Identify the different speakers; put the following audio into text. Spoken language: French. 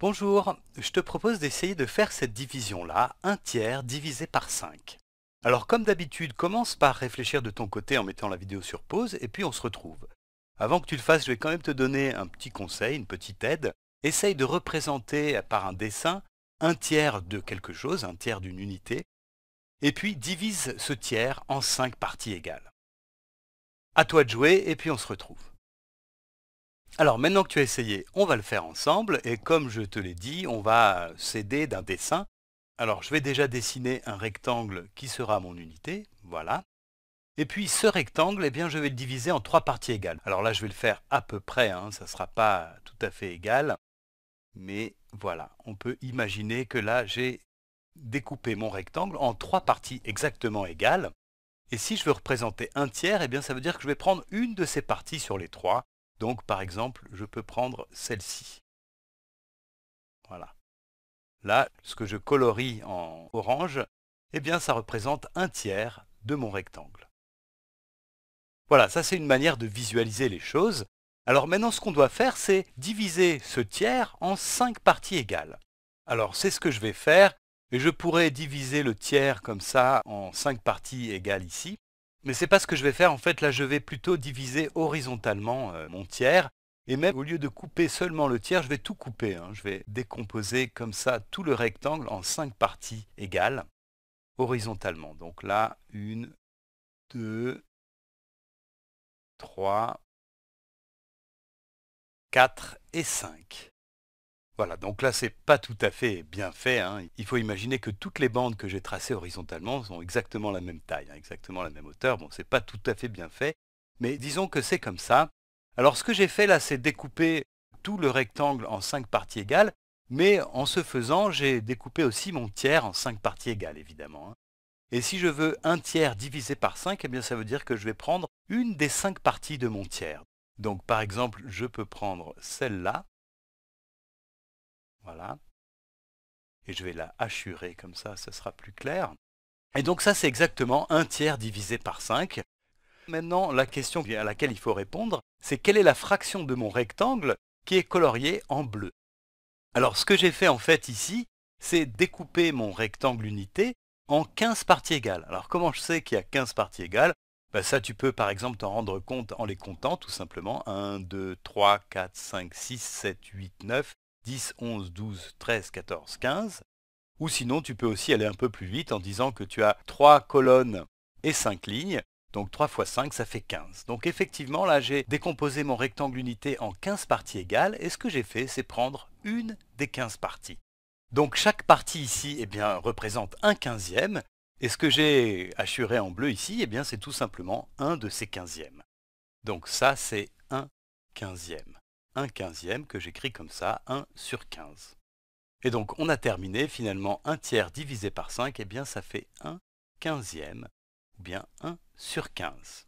Speaker 1: Bonjour, je te propose d'essayer de faire cette division-là, un tiers divisé par 5. Alors comme d'habitude, commence par réfléchir de ton côté en mettant la vidéo sur pause et puis on se retrouve. Avant que tu le fasses, je vais quand même te donner un petit conseil, une petite aide. Essaye de représenter par un dessin un tiers de quelque chose, un tiers d'une unité, et puis divise ce tiers en 5 parties égales. A toi de jouer et puis on se retrouve. Alors maintenant que tu as essayé, on va le faire ensemble et comme je te l'ai dit, on va s'aider d'un dessin. Alors je vais déjà dessiner un rectangle qui sera mon unité, voilà. Et puis ce rectangle, eh bien, je vais le diviser en trois parties égales. Alors là je vais le faire à peu près, hein, ça ne sera pas tout à fait égal. Mais voilà, on peut imaginer que là j'ai découpé mon rectangle en trois parties exactement égales. Et si je veux représenter un tiers, eh bien ça veut dire que je vais prendre une de ces parties sur les trois, donc par exemple, je peux prendre celle-ci. Voilà. Là, ce que je colorie en orange, eh bien ça représente un tiers de mon rectangle. Voilà, ça c'est une manière de visualiser les choses. Alors maintenant, ce qu'on doit faire, c'est diviser ce tiers en cinq parties égales. Alors c'est ce que je vais faire, et je pourrais diviser le tiers comme ça en cinq parties égales ici. Mais c'est pas ce que je vais faire, en fait là je vais plutôt diviser horizontalement euh, mon tiers, et même au lieu de couper seulement le tiers, je vais tout couper, hein. je vais décomposer comme ça tout le rectangle en cinq parties égales, horizontalement. Donc là, une, deux, trois, quatre et cinq. Voilà, donc là n'est pas tout à fait bien fait. Hein. Il faut imaginer que toutes les bandes que j'ai tracées horizontalement sont exactement la même taille, hein, exactement la même hauteur. Bon, n'est pas tout à fait bien fait, mais disons que c'est comme ça. Alors ce que j'ai fait là, c'est découper tout le rectangle en cinq parties égales, mais en ce faisant, j'ai découpé aussi mon tiers en cinq parties égales, évidemment. Hein. Et si je veux un tiers divisé par 5, eh bien ça veut dire que je vais prendre une des cinq parties de mon tiers. Donc par exemple, je peux prendre celle-là, voilà. Et je vais la hachurer comme ça, ce sera plus clair. Et donc ça, c'est exactement 1 tiers divisé par 5. Maintenant, la question à laquelle il faut répondre, c'est quelle est la fraction de mon rectangle qui est coloriée en bleu Alors ce que j'ai fait en fait ici, c'est découper mon rectangle unité en 15 parties égales. Alors comment je sais qu'il y a 15 parties égales ben, Ça, tu peux par exemple t'en rendre compte en les comptant tout simplement. 1, 2, 3, 4, 5, 6, 7, 8, 9, 10, 11, 12, 13, 14, 15. Ou sinon, tu peux aussi aller un peu plus vite en disant que tu as 3 colonnes et 5 lignes. Donc 3 fois 5, ça fait 15. Donc effectivement, là, j'ai décomposé mon rectangle unité en 15 parties égales. Et ce que j'ai fait, c'est prendre une des 15 parties. Donc chaque partie ici eh bien, représente un quinzième. Et ce que j'ai assuré en bleu ici, eh bien, c'est tout simplement un de ces quinzièmes. Donc ça, c'est un quinzième. 1 quinzième que j'écris comme ça, 1 sur 15. Et donc on a terminé finalement 1 tiers divisé par 5, et eh bien ça fait 1 quinzième, ou bien 1 sur 15.